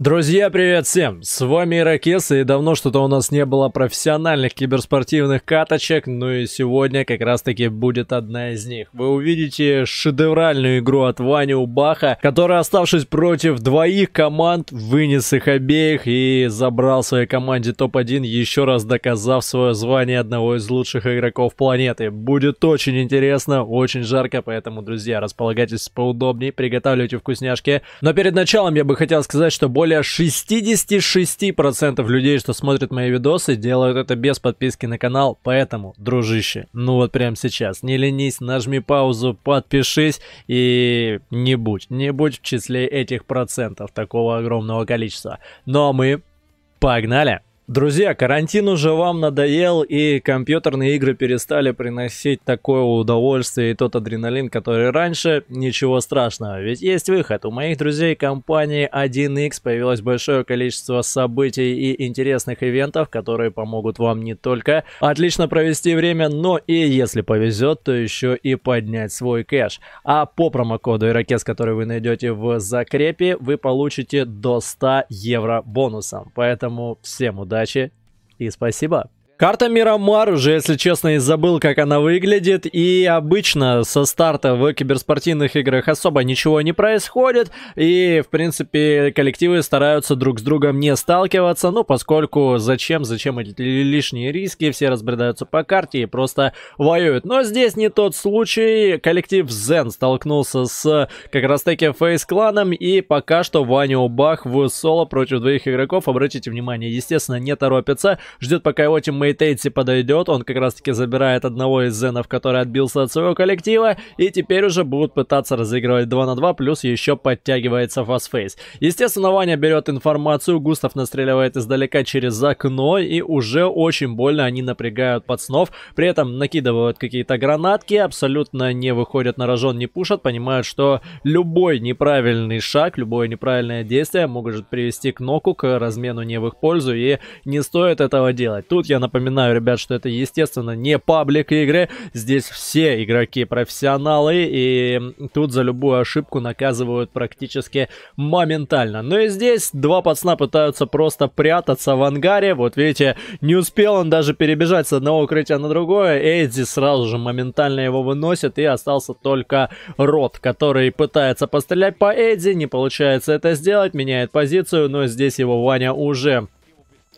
Друзья, привет всем! С вами Иракес, и давно что-то у нас не было профессиональных киберспортивных каточек, ну и сегодня как раз-таки будет одна из них. Вы увидите шедевральную игру от Вани Убаха, который, оставшись против двоих команд, вынес их обеих и забрал своей команде топ-1, еще раз доказав свое звание одного из лучших игроков планеты. Будет очень интересно, очень жарко, поэтому, друзья, располагайтесь поудобнее, приготавливайте вкусняшки. Но перед началом я бы хотел сказать, что более более 66% людей, что смотрят мои видосы, делают это без подписки на канал, поэтому, дружище, ну вот прямо сейчас, не ленись, нажми паузу, подпишись и не будь, не будь в числе этих процентов такого огромного количества. Ну а мы погнали! Друзья, карантин уже вам надоел, и компьютерные игры перестали приносить такое удовольствие и тот адреналин, который раньше. Ничего страшного, ведь есть выход. У моих друзей компании 1x появилось большое количество событий и интересных ивентов, которые помогут вам не только отлично провести время, но и, если повезет, то еще и поднять свой кэш. А по промокоду Ирокез, который вы найдете в закрепе, вы получите до 100 евро бонусом. Поэтому всем удачи! удачи и спасибо. Карта Мирамар уже, если честно, и забыл, как она выглядит. И обычно со старта в киберспортивных играх особо ничего не происходит. И, в принципе, коллективы стараются друг с другом не сталкиваться. Ну, поскольку зачем, зачем эти лишние риски, все разбредаются по карте и просто воюют. Но здесь не тот случай. Коллектив Zen столкнулся с как раз таки Фейс Кланом. И пока что Ваню Бах в соло против двоих игроков. Обратите внимание, естественно, не торопится. Ждет пока его тиммейт Мэйтейси подойдет, он как раз-таки забирает одного из зенов, который отбился от своего коллектива, и теперь уже будут пытаться разыгрывать 2 на 2, плюс еще подтягивается Фасфейс. Естественно, Ваня берет информацию, Густав настреливает издалека через окно, и уже очень больно они напрягают пацанов, при этом накидывают какие-то гранатки, абсолютно не выходят на рожон, не пушат, понимают, что любой неправильный шаг, любое неправильное действие может привести к ноку, к размену не в их пользу, и не стоит этого делать. Тут я напоминаю, Напоминаю, ребят, что это, естественно, не паблик игры. Здесь все игроки профессионалы, и тут за любую ошибку наказывают практически моментально. Ну и здесь два пацана пытаются просто прятаться в ангаре. Вот видите, не успел он даже перебежать с одного укрытия на другое. Эдди сразу же моментально его выносит, и остался только Рот, который пытается пострелять по Эдди. Не получается это сделать, меняет позицию, но здесь его Ваня уже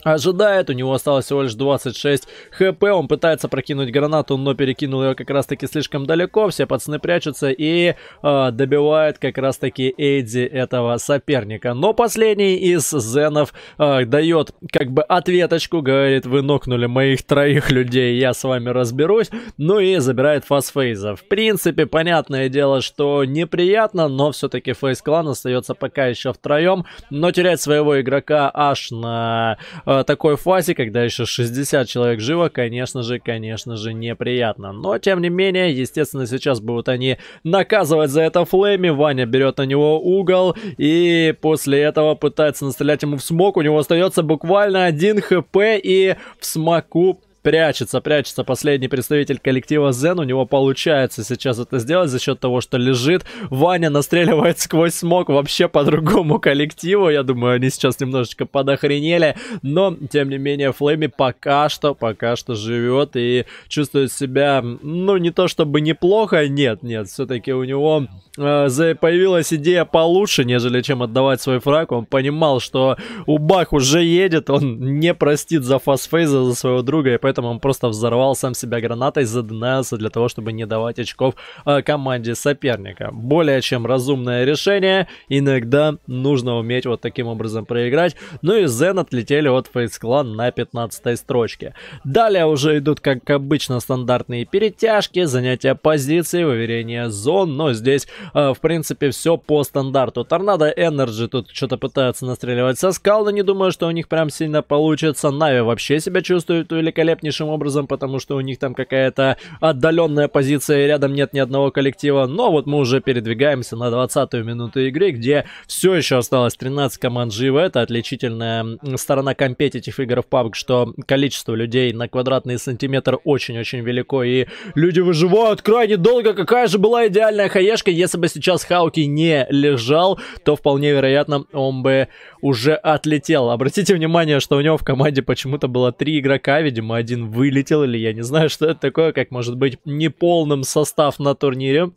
ожидает. У него осталось всего лишь 26 хп. Он пытается прокинуть гранату, но перекинул ее как раз-таки слишком далеко. Все пацаны прячутся и э, добивает как раз-таки Эйди этого соперника. Но последний из Зенов э, а, дает как бы ответочку. Говорит, вы нокнули моих троих людей, я с вами разберусь. Ну и забирает фастфейза. В принципе, понятное дело, что неприятно, но все-таки фейс-клан остается пока еще втроем. Но терять своего игрока аж на а, Э, такой фазе, когда еще 60 человек живо, конечно же, конечно же, неприятно. Но, тем не менее, естественно, сейчас будут они наказывать за это флейми. Ваня берет на него угол и после этого пытается настрелять ему в смок. У него остается буквально 1 хп и в смоку прячется, прячется последний представитель коллектива Зен. У него получается сейчас это сделать за счет того, что лежит. Ваня настреливает сквозь смог вообще по другому коллективу. Я думаю, они сейчас немножечко подохренели. Но, тем не менее, Флэми пока что, пока что живет и чувствует себя, ну, не то чтобы неплохо. Нет, нет, все-таки у него э, появилась идея получше, нежели чем отдавать свой фраг. Он понимал, что у Бах уже едет, он не простит за фасфейза, за своего друга, и поэтому поэтому он просто взорвал сам себя гранатой, заденался для того, чтобы не давать очков э, команде соперника. Более чем разумное решение, иногда нужно уметь вот таким образом проиграть. Ну и Зен отлетели от Фейс Клан на 15 строчке. Далее уже идут, как обычно, стандартные перетяжки, занятия позиции, выверение зон, но здесь, э, в принципе, все по стандарту. Торнадо Энерджи тут что-то пытается настреливать со скал, но не думаю, что у них прям сильно получится. Нави вообще себя чувствует великолепно великолепнейшим образом, потому что у них там какая-то отдаленная позиция, и рядом нет ни одного коллектива. Но вот мы уже передвигаемся на 20-ю минуту игры, где все еще осталось 13 команд живы. Это отличительная сторона компетитив игр в PUBG, что количество людей на квадратный сантиметр очень-очень велико, и люди выживают крайне долго. Какая же была идеальная хаешка, если бы сейчас Хауки не лежал, то вполне вероятно он бы уже отлетел. Обратите внимание, что у него в команде почему-то было три игрока, видимо, один один вылетел, или я не знаю, что это такое, как может быть неполным состав на турнире.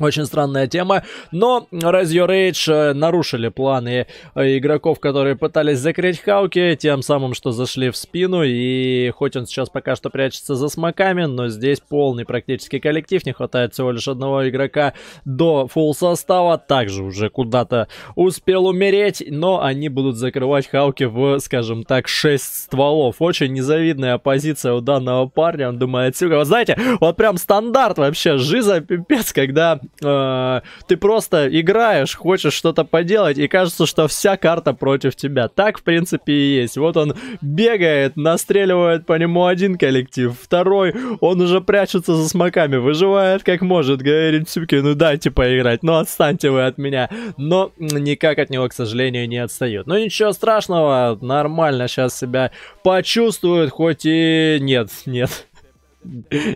Очень странная тема, но Raise Your э, нарушили планы э, игроков, которые пытались закрыть Хауки, тем самым, что зашли в спину, и хоть он сейчас пока что прячется за смоками, но здесь полный практически коллектив, не хватает всего лишь одного игрока до фулл состава, также уже куда-то успел умереть, но они будут закрывать Хауки в, скажем так, 6 стволов. Очень незавидная позиция у данного парня, он думает, знаете, вот прям стандарт вообще, жиза пипец, когда э, ты просто играешь, хочешь что-то поделать, и кажется, что вся карта против тебя. Так, в принципе, и есть. Вот он бегает, настреливает по нему один коллектив, второй, он уже прячется за смоками, выживает как может, говорит Сюки, ну дайте поиграть, ну отстаньте вы от меня. Но никак от него, к сожалению, не отстает. Но ничего страшного, нормально сейчас себя почувствует, хоть и нет, нет,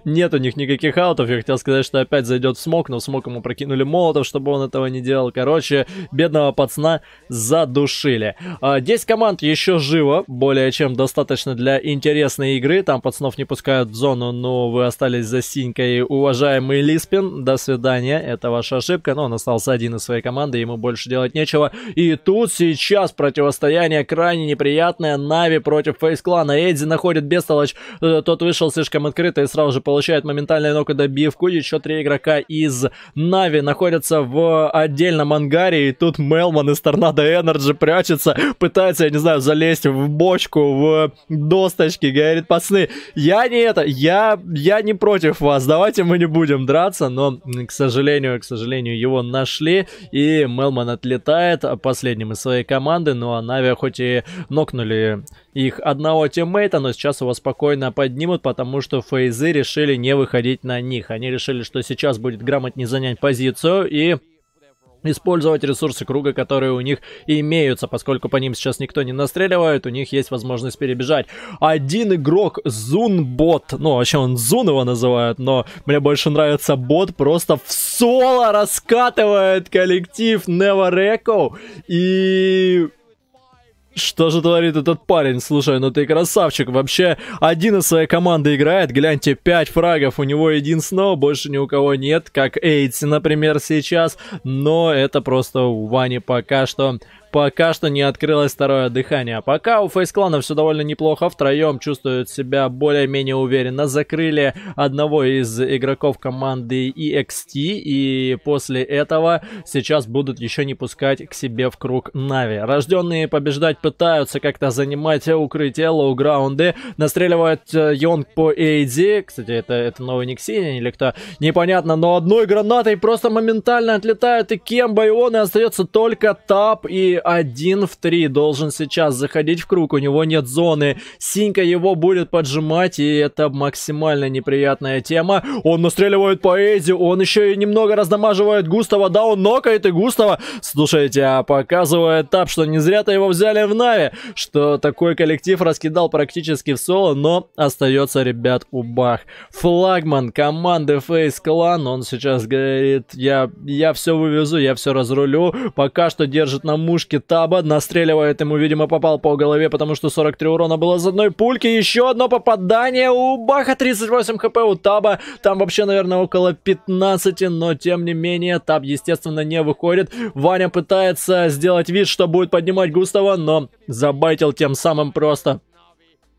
нет у них никаких аутов. Я хотел сказать, что опять зайдет в смог, но в смог ему прокинули молотов, чтобы он этого не делал. Короче, бедного пацана задушили. 10 а, команд еще живо, более чем достаточно для интересной игры. Там пацанов не пускают в зону, но вы остались за синькой. Уважаемый Лиспин, до свидания. Это ваша ошибка, но он остался один из своей команды, ему больше делать нечего. И тут сейчас противостояние крайне неприятное. Нави против Фейс Клана. Эдзи находит бестолочь. Э, тот вышел слишком открыт открыто и сразу же получает моментальное нокадаби в Еще три игрока из Нави находятся в отдельном ангаре, и тут Мелман из Торнадо Энерджи прячется, пытается, я не знаю, залезть в бочку, в досточки, говорит, пацаны, я не это, я, я не против вас, давайте мы не будем драться, но, к сожалению, к сожалению, его нашли, и Мелман отлетает последним из своей команды, ну а Нави хоть и нокнули их одного тиммейта, но сейчас его спокойно поднимут, потому что фейзы решили не выходить на них. Они решили, что сейчас будет грамотнее занять позицию и использовать ресурсы круга, которые у них имеются, поскольку по ним сейчас никто не настреливает, у них есть возможность перебежать. Один игрок Зунбот, ну вообще он Зун его называют, но мне больше нравится бот, просто в соло раскатывает коллектив Never и что же творит этот парень? Слушай, ну ты красавчик. Вообще, один из своей команды играет. Гляньте, 5 фрагов. У него един сно, больше ни у кого нет. Как Эйдси, например, сейчас. Но это просто у Вани пока что пока что не открылось второе дыхание. Пока у фейс-клана все довольно неплохо, втроем чувствуют себя более-менее уверенно. Закрыли одного из игроков команды EXT, и после этого сейчас будут еще не пускать к себе в круг Нави. Рожденные побеждать пытаются как-то занимать укрытие, лоу-граунды, настреливают э, Йонг по AD, кстати, это, это новый Никсинин или кто, непонятно, но одной гранатой просто моментально отлетают и Кемба, и он, и остается только Тап и один в три должен сейчас заходить в круг, у него нет зоны. Синька его будет поджимать, и это максимально неприятная тема. Он настреливает по поэзию, он еще и немного раздамаживает Густава, да, он нокает и Густава. Слушайте, а показывает Тап, что не зря-то его взяли в Нави, что такой коллектив раскидал практически в соло, но остается, ребят, у Бах. Флагман команды Фейс Клан, он сейчас говорит, я, я все вывезу, я все разрулю, пока что держит на мушке поддержки Таба. Настреливает ему, видимо, попал по голове, потому что 43 урона было из одной пульки. Еще одно попадание у Баха. 38 хп у Таба. Там вообще, наверное, около 15, но тем не менее Таб, естественно, не выходит. Ваня пытается сделать вид, что будет поднимать Густава, но забайтил тем самым просто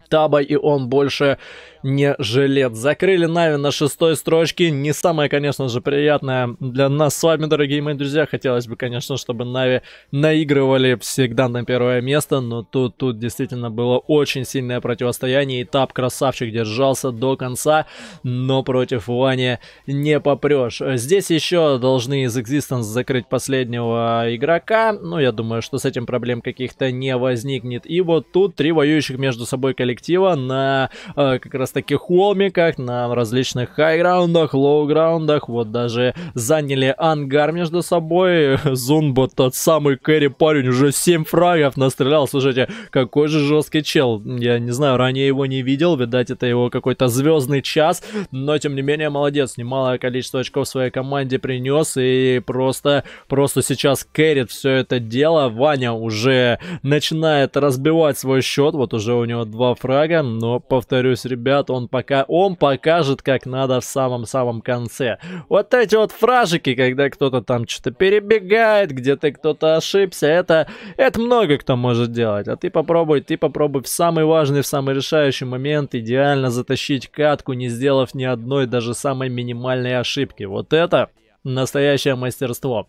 Таба, и он больше не жилет. Закрыли Нави на шестой строчке. Не самое, конечно же, приятное для нас с вами, дорогие мои друзья. Хотелось бы, конечно, чтобы Нави наигрывали всегда на первое место, но тут, тут действительно было очень сильное противостояние. И Тап красавчик держался до конца, но против Вани не попрешь. Здесь еще должны из Existence закрыть последнего игрока. Ну, я думаю, что с этим проблем каких-то не возникнет. И вот тут три воюющих между собой коллектива на э, как раз раз-таки холмиках, на различных хайграундах, лоуграундах. Вот даже заняли ангар между собой. зунбот тот самый Кэрри парень, уже 7 фрагов настрелял. Слушайте, какой же жесткий чел. Я не знаю, ранее его не видел. Видать, это его какой-то звездный час. Но, тем не менее, молодец. Немалое количество очков своей команде принес. И просто, просто сейчас кэрит все это дело. Ваня уже начинает разбивать свой счет. Вот уже у него два фрага. Но, повторюсь, ребят, назад, он, пока, он покажет, как надо в самом-самом конце. Вот эти вот фражики, когда кто-то там что-то перебегает, где-то кто-то ошибся, это, это много кто может делать. А ты попробуй, ты попробуй в самый важный, в самый решающий момент идеально затащить катку, не сделав ни одной даже самой минимальной ошибки. Вот это настоящее мастерство.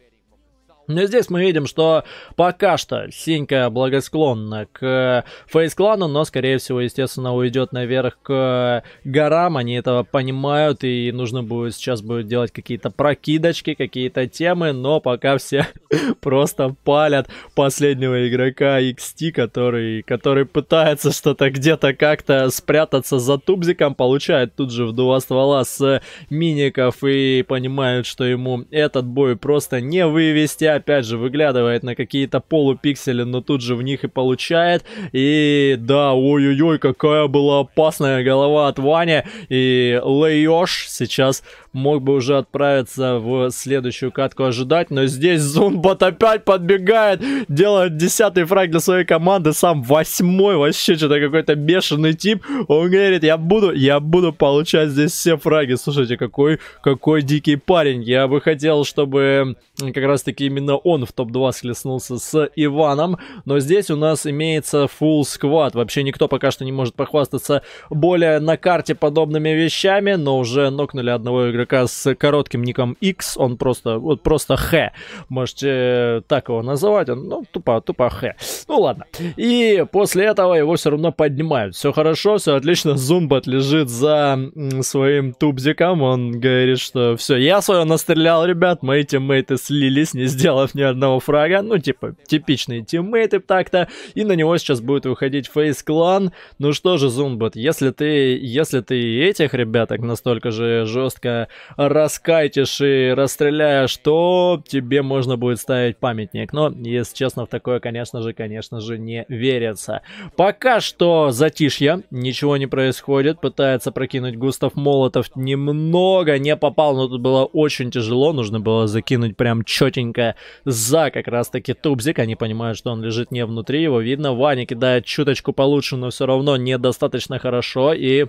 Но здесь мы видим, что пока что Синька благосклонна к э, фейс-клану, но, скорее всего, естественно, уйдет наверх к э, горам. Они этого понимают, и нужно будет сейчас будет делать какие-то прокидочки, какие-то темы, но пока все просто палят последнего игрока XT, который, который пытается что-то где-то как-то спрятаться за тубзиком, получает тут же в два ствола с миников и понимают, что ему этот бой просто не вывести опять же, выглядывает на какие-то полупиксели, но тут же в них и получает. И да, ой-ой-ой, какая была опасная голова от Вани. И Лейош сейчас мог бы уже отправиться в следующую катку ожидать, но здесь Зунбот опять подбегает, делает десятый фраг для своей команды, сам восьмой, вообще что-то какой-то бешеный тип, он говорит, я буду, я буду получать здесь все фраги, слушайте, какой, какой дикий парень, я бы хотел, чтобы как раз таки именно именно он в топ-2 схлестнулся с Иваном. Но здесь у нас имеется full сквад. Вообще никто пока что не может похвастаться более на карте подобными вещами, но уже нокнули одного игрока с коротким ником X. Он просто, вот просто Х. Можете э, так его называть. Он, ну, тупо, тупо Х. Ну ладно. И после этого его все равно поднимают. Все хорошо, все отлично. Зумбат лежит за своим тубзиком. Он говорит, что все, я свое настрелял, ребят. Мои тиммейты слились, не сделал сделав ни одного фрага, ну, типа, типичные тиммейты так-то, и на него сейчас будет выходить фейс-клан. Ну что же, Зумбат, если ты, если ты этих ребяток настолько же жестко раскайтишь и расстреляешь, то тебе можно будет ставить памятник. Но, если честно, в такое, конечно же, конечно же, не верится. Пока что затишье, ничего не происходит, пытается прокинуть Густав Молотов немного, не попал, но тут было очень тяжело, нужно было закинуть прям четенько за как раз-таки тубзик. Они понимают, что он лежит не внутри его. Видно, Ваня кидает чуточку получше, но все равно недостаточно хорошо. И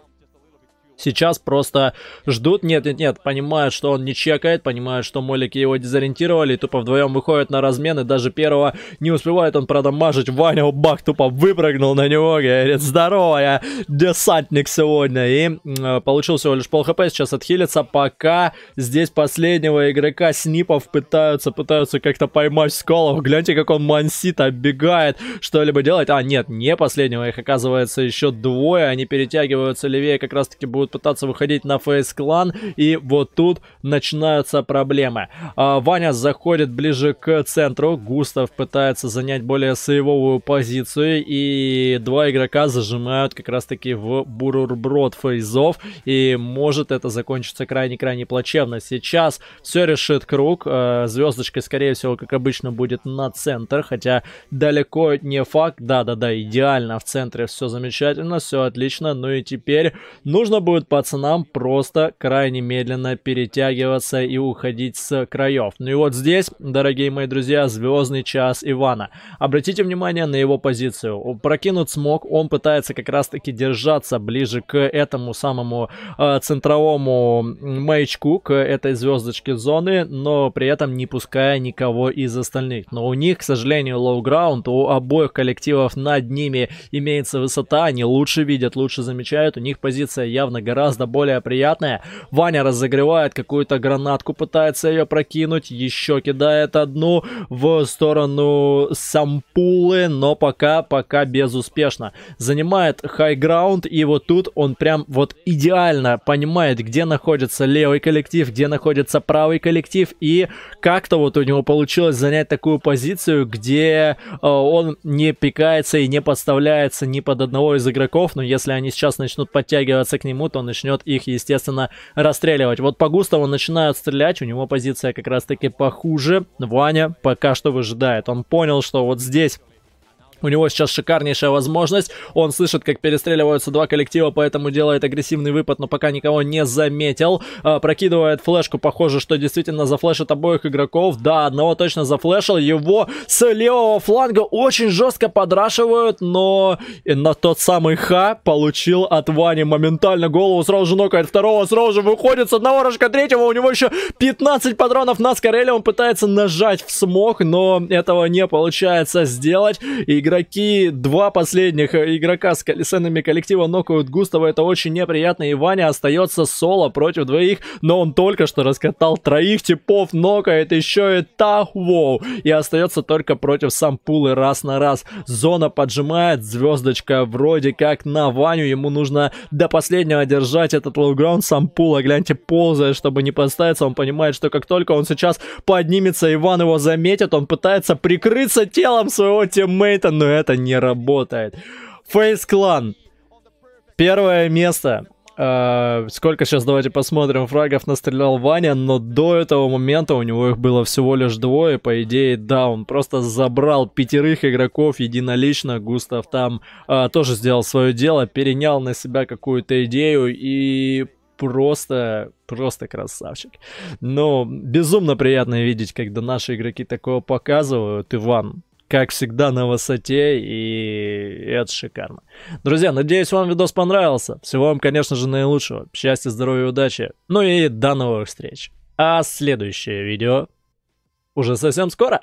Сейчас просто ждут, нет, нет, нет, понимают, что он не чекает, понимают, что молики его дезориентировали, и тупо вдвоем выходят на размен, и даже первого не успевает он продамажить, Ваня бах тупо выпрыгнул на него, говорит, здорово, я десантник сегодня, и э, получил всего лишь пол хп, сейчас отхилится, пока здесь последнего игрока снипов пытаются, пытаются как-то поймать сколов, гляньте, как он мансит, оббегает, что-либо делать, а нет, не последнего, их оказывается еще двое, они перетягиваются левее, как раз таки будут будут пытаться выходить на фейс-клан, и вот тут начинаются проблемы. А, Ваня заходит ближе к центру, Густав пытается занять более сейвовую позицию, и два игрока зажимают как раз-таки в бурурброд фейзов, и может это закончиться крайне-крайне плачевно. Сейчас все решит круг, а, звездочкой, скорее всего, как обычно, будет на центр, хотя далеко не факт, да-да-да, идеально в центре все замечательно, все отлично, ну и теперь нужно будет рекомендуют пацанам просто крайне медленно перетягиваться и уходить с краев. Ну и вот здесь, дорогие мои друзья, звездный час Ивана. Обратите внимание на его позицию. Прокинуть смог, он пытается как раз-таки держаться ближе к этому самому э, центровому маячку, к этой звездочке зоны, но при этом не пуская никого из остальных. Но у них, к сожалению, лоу-граунд, у обоих коллективов над ними имеется высота, они лучше видят, лучше замечают, у них позиция явно гораздо более приятная. Ваня разогревает какую-то гранатку, пытается ее прокинуть, еще кидает одну в сторону Сампулы, но пока, пока безуспешно. Занимает хайграунд, и вот тут он прям вот идеально понимает, где находится левый коллектив, где находится правый коллектив, и как-то вот у него получилось занять такую позицию, где э, он не пикается и не подставляется ни под одного из игроков, но если они сейчас начнут подтягиваться к нему, то начнет их, естественно, расстреливать. Вот по Густаву начинают стрелять, у него позиция как раз-таки похуже. Ваня пока что выжидает. Он понял, что вот здесь у него сейчас шикарнейшая возможность. Он слышит, как перестреливаются два коллектива, поэтому делает агрессивный выпад, но пока никого не заметил. А, прокидывает флешку. Похоже, что действительно зафлешит обоих игроков. Да, одного точно зафлешил. Его с левого фланга очень жестко подрашивают, но на тот самый Ха получил от Вани моментально голову. Сразу же нокает второго, сразу же выходит с одного рожка третьего. У него еще 15 патронов на Скорелли. Он пытается нажать в смог, но этого не получается сделать. И игроки, два последних э, игрока с членами коллектива нокают Густава, это очень неприятно, и Ваня остается соло против двоих, но он только что раскатал троих типов, нокает еще и Тахвоу, и остается только против Сампулы раз на раз. Зона поджимает, звездочка вроде как на Ваню, ему нужно до последнего держать этот лоуграунд, Сампула, гляньте, ползает, чтобы не подставиться, он понимает, что как только он сейчас поднимется, Иван его заметит, он пытается прикрыться телом своего тиммейта, но это не работает. Face Clan Первое место. Uh, сколько сейчас, давайте посмотрим, фрагов настрелял Ваня, но до этого момента у него их было всего лишь двое, по идее, да, он просто забрал пятерых игроков единолично, Густав там uh, тоже сделал свое дело, перенял на себя какую-то идею и просто, просто красавчик. Ну, безумно приятно видеть, когда наши игроки такое показывают, Иван, как всегда, на высоте, и это шикарно. Друзья, надеюсь, вам видос понравился. Всего вам, конечно же, наилучшего. Счастья, здоровья, удачи. Ну и до новых встреч. А следующее видео уже совсем скоро.